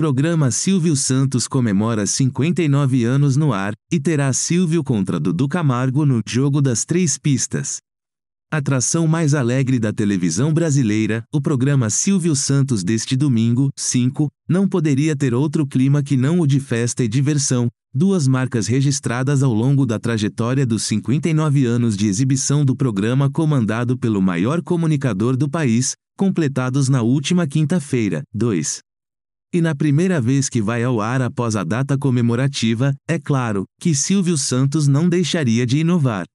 Programa Silvio Santos comemora 59 anos no ar e terá Silvio contra Dudu Camargo no jogo das três pistas. Atração mais alegre da televisão brasileira, o programa Silvio Santos deste domingo, 5, não poderia ter outro clima que não o de festa e diversão, duas marcas registradas ao longo da trajetória dos 59 anos de exibição do programa comandado pelo maior comunicador do país, completados na última quinta-feira, 2. E na primeira vez que vai ao ar após a data comemorativa, é claro que Silvio Santos não deixaria de inovar.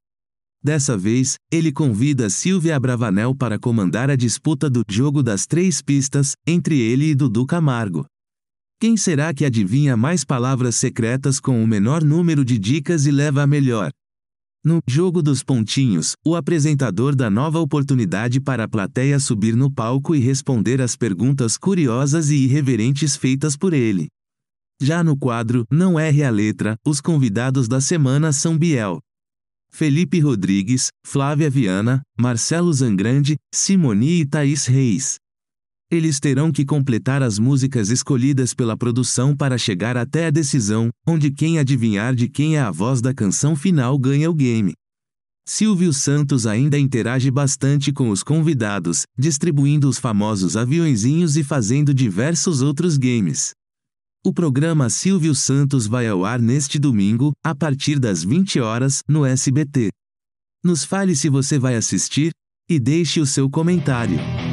Dessa vez, ele convida Silvia Bravanel para comandar a disputa do jogo das três pistas, entre ele e Dudu Camargo. Quem será que adivinha mais palavras secretas com o menor número de dicas e leva a melhor? No jogo dos pontinhos, o apresentador dá nova oportunidade para a plateia subir no palco e responder às perguntas curiosas e irreverentes feitas por ele. Já no quadro Não Erre a Letra, os convidados da semana são Biel, Felipe Rodrigues, Flávia Viana, Marcelo Zangrande, Simoni e Thaís Reis eles terão que completar as músicas escolhidas pela produção para chegar até a decisão, onde quem adivinhar de quem é a voz da canção final ganha o game. Silvio Santos ainda interage bastante com os convidados, distribuindo os famosos aviõezinhos e fazendo diversos outros games. O programa Silvio Santos vai ao ar neste domingo, a partir das 20 horas, no SBT. Nos fale se você vai assistir e deixe o seu comentário.